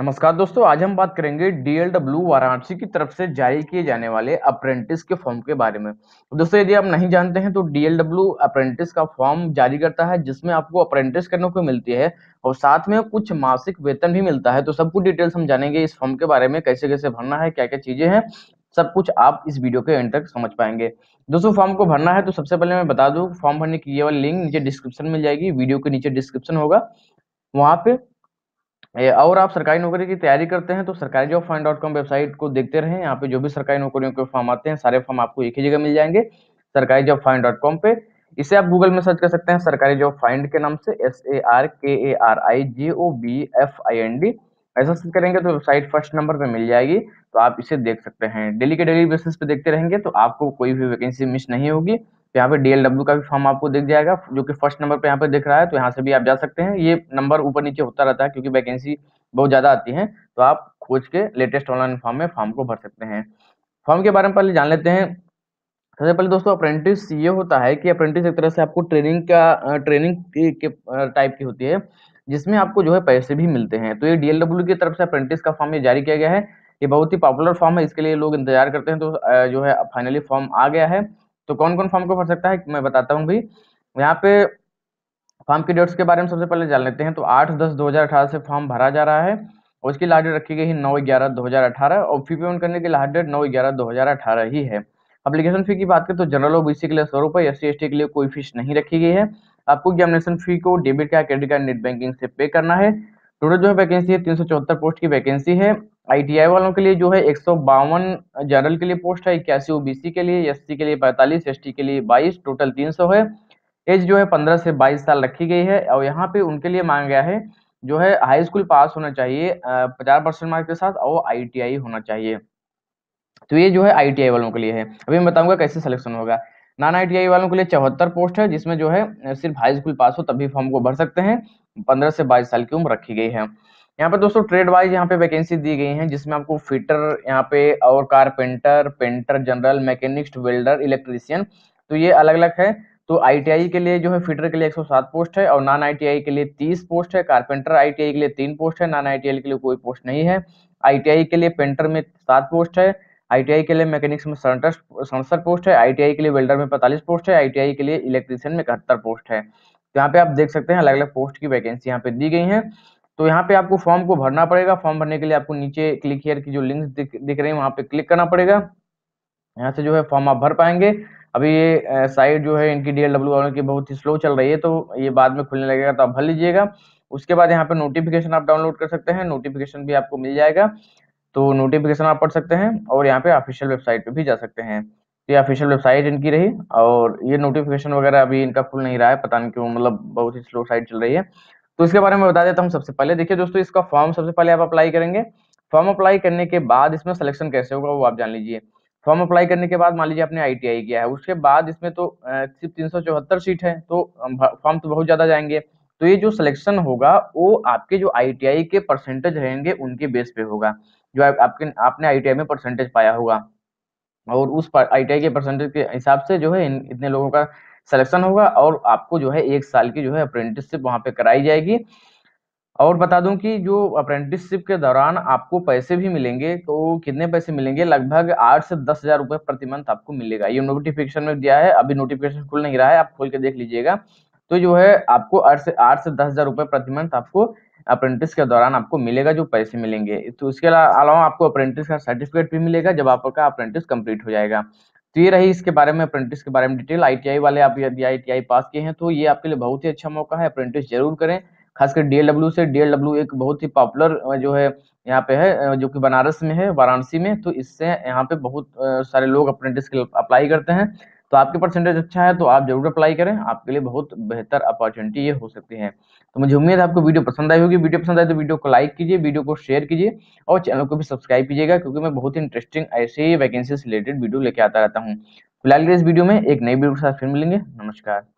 नमस्कार दोस्तों आज हम बात करेंगे डीएलडब्ल्यू वाराणसी की तरफ से जारी किए जाने वाले अप्रेंटिस के फॉर्म के बारे में तो दोस्तों यदि आप नहीं जानते हैं तो डीएलडब्ल्यू अप्रेंटिस का फॉर्म जारी करता है जिसमें आपको अप्रेंटिस करने को मिलती है और साथ में कुछ मासिक वेतन भी मिलता है तो सब कुछ डिटेल्स हम जानेंगे इस फॉर्म के बारे में कैसे कैसे भरना है क्या क्या चीजें हैं सब कुछ आप इस वीडियो के एंड तक समझ पाएंगे दोस्तों फॉर्म को भरना है तो सबसे पहले मैं बता दू फॉर्म भरने की ये वाली लिंक नीचे डिस्क्रिप्शन मिल जाएगी वीडियो के नीचे डिस्क्रिप्शन होगा वहां पे और आप सरकारी नौकरी की तैयारी करते हैं तो सरकारी job find dot com website को देखते रहें यहाँ पे जो भी सरकारी नौकरियों के फॉर्म आते हैं सारे फॉर्म आपको एक ही जगह मिल जाएंगे सरकारी जॉब फाइन डॉट कॉम पे इसे आप गूगल में सर्च कर सकते हैं सरकारी जॉब फाइंड के नाम से S A R K A R I G O B F I N D ऐसा सर्च करेंगे तो वेबसाइट फर्स्ट नंबर पे मिल जाएगी तो आप इसे देख सकते हैं डेली के डेली बेसिस पे देखते रहेंगे तो आपको कोई भी वैकेंसी मिस नहीं होगी यहाँ पे डीएलडब्ल्यू का भी फॉर्म आपको दिख जाएगा जो कि फर्स्ट नंबर पे यहाँ पे दिख रहा है तो यहाँ से भी आप जा सकते हैं ये नंबर ऊपर नीचे होता रहता है क्योंकि वैकेंसी बहुत ज़्यादा आती है तो आप खोज के लेटेस्ट ऑनलाइन फॉर्म में फॉर्म को भर सकते हैं फॉर्म के बारे में पहले जान लेते हैं सबसे पहले दोस्तों अप्रेंटिस ये होता है कि अप्रेंटिस एक तरह से आपको ट्रेनिंग का ट्रेनिंग के टाइप की होती है जिसमें आपको जो है पैसे भी मिलते हैं तो ये डीएलडब्ल्यू की तरफ से अप्रेंटिस का फॉर्म ये जारी किया गया है ये बहुत ही पॉपुलर फॉर्म है इसके लिए लोग इंतजार करते हैं तो जो है फाइनली फॉर्म आ गया है तो कौन कौन फॉर्म को भर सकता है मैं बताता हूँ भाई यहाँ पे फॉर्म की डेट्स के बारे में सबसे पहले जान लेते हैं तो आठ दस दो हज़ार अठारह से फॉर्म भरा जा रहा है और उसकी लास्ट डेट रखी गई है नौ ग्यारह दो हज़ार अठारह और फी पेमेंट करने की लास्ट डेट नौ ग्यारह दो हज़ार अठारह ही है अप्लीकेशन फ़ी की बात करें तो जनरल और बीसी के लिए सौ रुपये एस सी के लिए कोई फीस नहीं रखी गई है आपको एग्जामिनेशन फ़ी को debit card credit card net banking से पे करना है टोटल जो है वैकेंसी है तीन पोस्ट की वैकेंसी है आईटीआई वालों के लिए जो है एक जनरल के लिए पोस्ट है इक्यासी ओबीसी के लिए एससी के लिए पैंतालीस एस के लिए बाईस टोटल तीन है एज जो है पंद्रह से बाईस साल रखी गई है और यहाँ पे उनके लिए मांगा गया है जो है हाई स्कूल पास होना चाहिए पचास परसेंट मार्क्स के साथ और आईटीआई होना चाहिए तो ये जो है आईटीआई वालों के लिए है अभी मैं बताऊंगा कैसे सिलेक्शन होगा नॉन आईटीआई वालों के लिए चौहत्तर पोस्ट है जिसमें जो है सिर्फ हाई स्कूल पास हो तभी फॉर्म को भर सकते हैं पंद्रह से बाईस साल की उम्र रखी गई है यहाँ पर दोस्तों ट्रेड वाइज यहाँ पे वैकेंसी दी गई है जिसमें आपको फिटर यहाँ पे और carpenter painter general mechanics welder electrician तो ये अलग अलग है तो आईटीआई के लिए जो है फिटर के लिए 107 पोस्ट है और नॉन आईटीआई के लिए 30 पोस्ट है कारपेंटर आईटीआई के लिए तीन पोस्ट है नॉन आईटीआई के लिए कोई पोस्ट नहीं है आईटीआई के लिए पेंटर में सात पोस्ट है आईटीआई के लिए मैकेनिक्स में सड़सठ पोस्ट है आईटीआई के लिए वेल्डर में पैंतालीस पोस्ट है आईटीआई के लिए इलेक्ट्रीशियन में इकहत्तर पोस्ट है तो यहाँ पे आप देख सकते हैं अलग अलग पोस्ट की वैकेंसी यहाँ पे दी गई है तो यहाँ पे आपको फॉर्म को भरना पड़ेगा फॉर्म भरने के लिए आपको नीचे क्लिक हेयर की जो लिंक दिख, दिख रही है वहां पे क्लिक करना पड़ेगा यहाँ से जो है फॉर्म आप भर पाएंगे अभी ये साइट जो है इनकी डी एल की बहुत ही स्लो चल रही है तो ये बाद में खुलने लगेगा तो आप भर लीजिएगा उसके बाद यहाँ पे नोटिफिकेशन आप डाउनलोड कर सकते हैं नोटिफिकेशन भी आपको मिल जाएगा तो नोटिफिकेशन आप पढ़ सकते हैं और यहाँ पे ऑफिशियल वेबसाइट पे भी जा सकते हैं तो ये ऑफिशियल वेबसाइट इनकी रही और ये नोटिफिकेशन वगैरह अभी इनका खुल नहीं रहा है पता नहीं क्यों मतलब बहुत ही स्लो साइट चल रही है तो इसके बारे में बता देता हूँ सबसे पहले देखिए दोस्तों इसका फॉर्म सबसे पहले आप अप्लाई करेंगे फॉर्म अप्लाई करने के बाद इसमें सिलेक्शन कैसे होगा वो आप जान लीजिए फॉर्म अप्लाई करने के बाद मान लीजिए आपने आईटीआई किया है उसके बाद इसमें तो सिर्फ तीन सीट है तो फॉर्म तो बहुत ज़्यादा जाएंगे तो ये जो सिलेक्शन होगा वो आपके जो आई के परसेंटेज रहेंगे उनके बेस पे होगा जो आप, आपके आपने आई में परसेंटेज पाया होगा और उस पर आई के परसेंटेज के हिसाब से जो है इन, इतने लोगों का सिलेक्शन होगा और आपको जो है एक साल की जो है अप्रेंटिसशिप वहाँ पे कराई जाएगी और बता दूं कि जो अप्रेंटिसशिप के दौरान आपको पैसे भी मिलेंगे तो कितने पैसे मिलेंगे लगभग आठ से दस हजार रुपये प्रति मंथ आपको मिलेगा ये नोटिफिकेशन में दिया है अभी नोटिफिकेशन खुल नहीं रहा है आप खोल के देख लीजिएगा तो जो है आपको आठ से आठ से दस हजार रुपये प्रति मंथ आपको अप्रेंटिस के दौरान आपको मिलेगा जो पैसे मिलेंगे तो उसके अलावा आपको अप्रेंटिस का सर्टिफिकेट भी मिलेगा जब आपका अप्रेंटिस कंप्लीट हो जाएगा तो ये रही इसके बारे में अप्रेंटिस के बारे में डिटेल आईटीआई वाले आप यदि आईटीआई पास किए हैं तो ये आपके लिए बहुत ही अच्छा मौका है अप्रेंटिस जरूर करें खासकर डीएलडब्ल्यू से डीएलडब्ल्यू एक बहुत ही पॉपुलर जो है यहाँ पे है जो कि बनारस में है वाराणसी में तो इससे यहाँ पे बहुत सारे लोग अप्रेंटिस के अप्लाई करते हैं तो आपके परसेंटेज अच्छा है तो आप जरूर अप्लाई करें आपके लिए बहुत बेहतर अपॉर्चुनिटी ये हो सकती है तो मुझे उम्मीद है आपको वीडियो पसंद आई होगी वीडियो पसंद आए तो वीडियो को लाइक कीजिए वीडियो को शेयर कीजिए और चैनल को भी सब्सक्राइब कीजिएगा क्योंकि मैं बहुत ही इंटरेस्टिंग ऐसे ही वैकेंसी से रिलेटेड वीडियो लेके आता रहता हूँ फिलहाल इस वीडियो में एक नई वीडियो के साथ फिर मिलेंगे नमस्कार